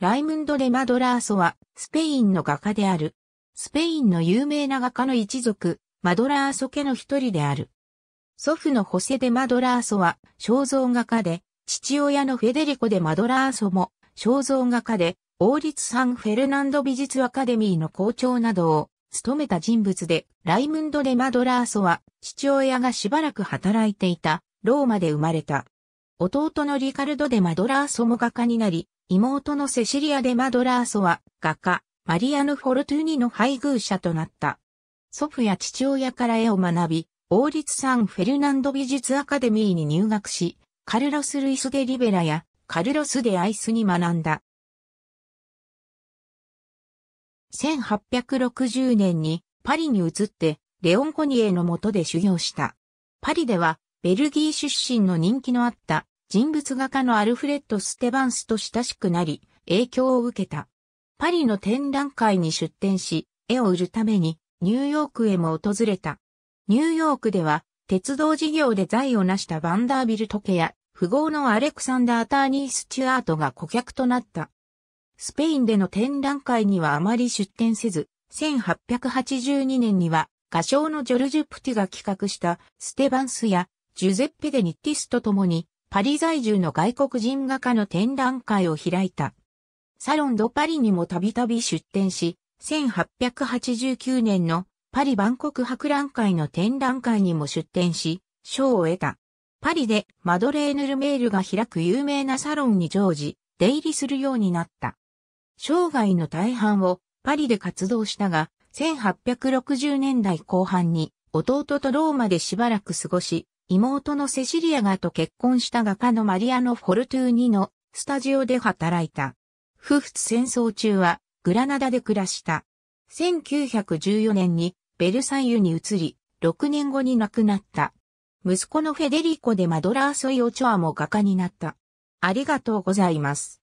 ライムンド・レマドラーソは、スペインの画家である。スペインの有名な画家の一族、マドラーソ家の一人である。祖父のホセ・デ・マドラーソは、肖像画家で、父親のフェデリコ・デ・マドラーソも、肖像画家で、王立サン・フェルナンド美術アカデミーの校長などを、務めた人物で、ライムンド・レマドラーソは、父親がしばらく働いていた、ローマで生まれた。弟のリカルド・デ・マドラーソも画家になり、妹のセシリア・デ・マドラーソは画家、マリアヌ・フォルトゥーニの配偶者となった。祖父や父親から絵を学び、王立サン・フェルナンド美術アカデミーに入学し、カルロス・ルイス・デ・リベラやカルロス・デ・アイスに学んだ。1860年にパリに移って、レオン・コニエの下で修行した。パリでは、ベルギー出身の人気のあった人物画家のアルフレッド・ステバンスと親しくなり、影響を受けた。パリの展覧会に出展し、絵を売るためにニューヨークへも訪れた。ニューヨークでは、鉄道事業で財を成したバンダービルト家や、富豪のアレクサンダー・ターニー・スチュアートが顧客となった。スペインでの展覧会にはあまり出展せず、1882年には画商のジョルジュ・プティが企画したステバンスやジュゼッペ・デ・ニッティスと共にパリ在住の外国人画家の展覧会を開いた。サロンドパリにもたびたび出展し、1889年のパリ万国博覧会の展覧会にも出展し、賞を得た。パリでマドレーヌ・ルメールが開く有名なサロンに常時、出入りするようになった。生涯の大半をパリで活動したが、1860年代後半に弟とローマでしばらく過ごし、妹のセシリアガと結婚した画家のマリアのフォルトゥーニのスタジオで働いた。夫婦戦争中はグラナダで暮らした。1914年にベルサイユに移り、6年後に亡くなった。息子のフェデリコでマドラーソイオチョアも画家になった。ありがとうございます。